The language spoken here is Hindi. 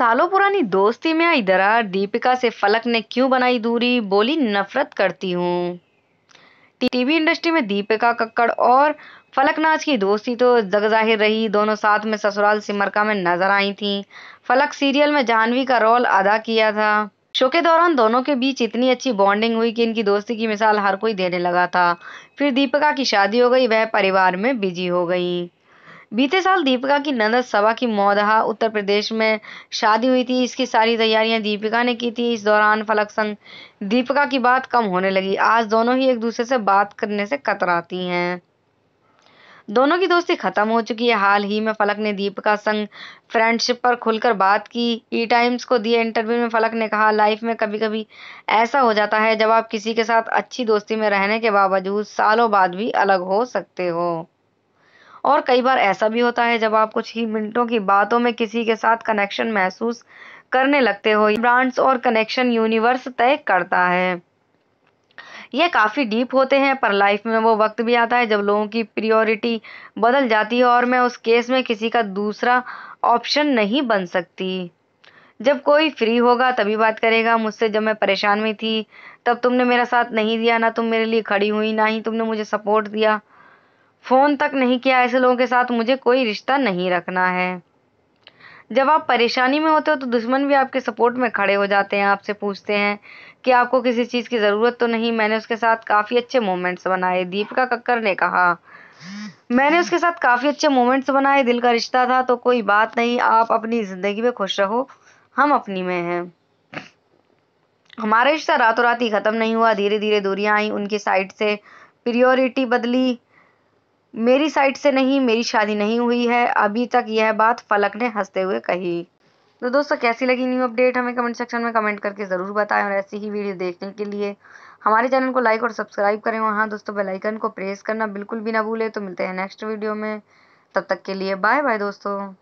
सालों पुरानी दोस्ती में आई दरार दीपिका से फलक ने क्यों बनाई दूरी बोली नफरत करती हूँ टीवी इंडस्ट्री में दीपिका कक्कड़ और नाच की दोस्ती तो जगजाहिर रही दोनों साथ में ससुराल सिमरका में नजर आई थी फलक सीरियल में जाह्नवी का रोल अदा किया था शो के दौरान दोनों के बीच इतनी अच्छी बॉन्डिंग हुई कि इनकी दोस्ती की मिसाल हर कोई देने लगा था फिर दीपिका की शादी हो गई वह परिवार में बिजी हो गई बीते साल दीपिका की नंदा सभा की मौदहा उत्तर प्रदेश में शादी हुई थी इसकी सारी तैयारियां दीपिका ने की थी इस दौरान फलक संग दीपिका की बात कम होने लगी आज दोनों ही एक दूसरे से बात करने से कतराती हैं दोनों की दोस्ती खत्म हो चुकी है हाल ही में फलक ने दीपिका संग फ्रेंडशिप पर खुलकर बात की ई टाइम्स को दिए इंटरव्यू में फलक ने कहा लाइफ में कभी कभी ऐसा हो जाता है जब आप किसी के साथ अच्छी दोस्ती में रहने के बावजूद सालों बाद भी अलग हो सकते हो और कई बार ऐसा भी होता है जब आप कुछ ही मिनटों की बातों में किसी के साथ कनेक्शन महसूस करने लगते हो ब्रांड्स और कनेक्शन यूनिवर्स तय करता है ये काफ़ी डीप होते हैं पर लाइफ में वो वक्त भी आता है जब लोगों की प्रियोरिटी बदल जाती है और मैं उस केस में किसी का दूसरा ऑप्शन नहीं बन सकती जब कोई फ्री होगा तभी बात करेगा मुझसे जब मैं परेशान में थी तब तुमने मेरा साथ नहीं दिया ना तुम मेरे लिए खड़ी हुई ना ही तुमने मुझे सपोर्ट दिया फ़ोन तक नहीं किया ऐसे लोगों के साथ मुझे कोई रिश्ता नहीं रखना है जब आप परेशानी में होते हो तो दुश्मन भी आपके सपोर्ट में खड़े हो जाते हैं आपसे पूछते हैं कि आपको किसी चीज़ की ज़रूरत तो नहीं मैंने उसके साथ काफ़ी अच्छे मोमेंट्स बनाए दीपिका कक्कर ने कहा मैंने उसके साथ काफ़ी अच्छे मोमेंट्स बनाए दिल का रिश्ता था तो कोई बात नहीं आप अपनी ज़िंदगी में खुश रहो हम अपनी में हैं हमारा रिश्ता रातों रात ही ख़त्म नहीं हुआ धीरे धीरे दूरियाँ आई उनकी साइड से प्रियोरिटी बदली मेरी साइड से नहीं मेरी शादी नहीं हुई है अभी तक यह बात फलक ने हंसते हुए कही तो दोस्तों कैसी लगी न्यू अपडेट हमें कमेंट सेक्शन में कमेंट करके ज़रूर बताएं और ऐसी ही वीडियो देखने के लिए हमारे चैनल को लाइक और सब्सक्राइब करें वहाँ दोस्तों बेल आइकन को प्रेस करना बिल्कुल भी ना भूलें तो मिलते हैं नेक्स्ट वीडियो में तब तक के लिए बाय बाय दोस्तों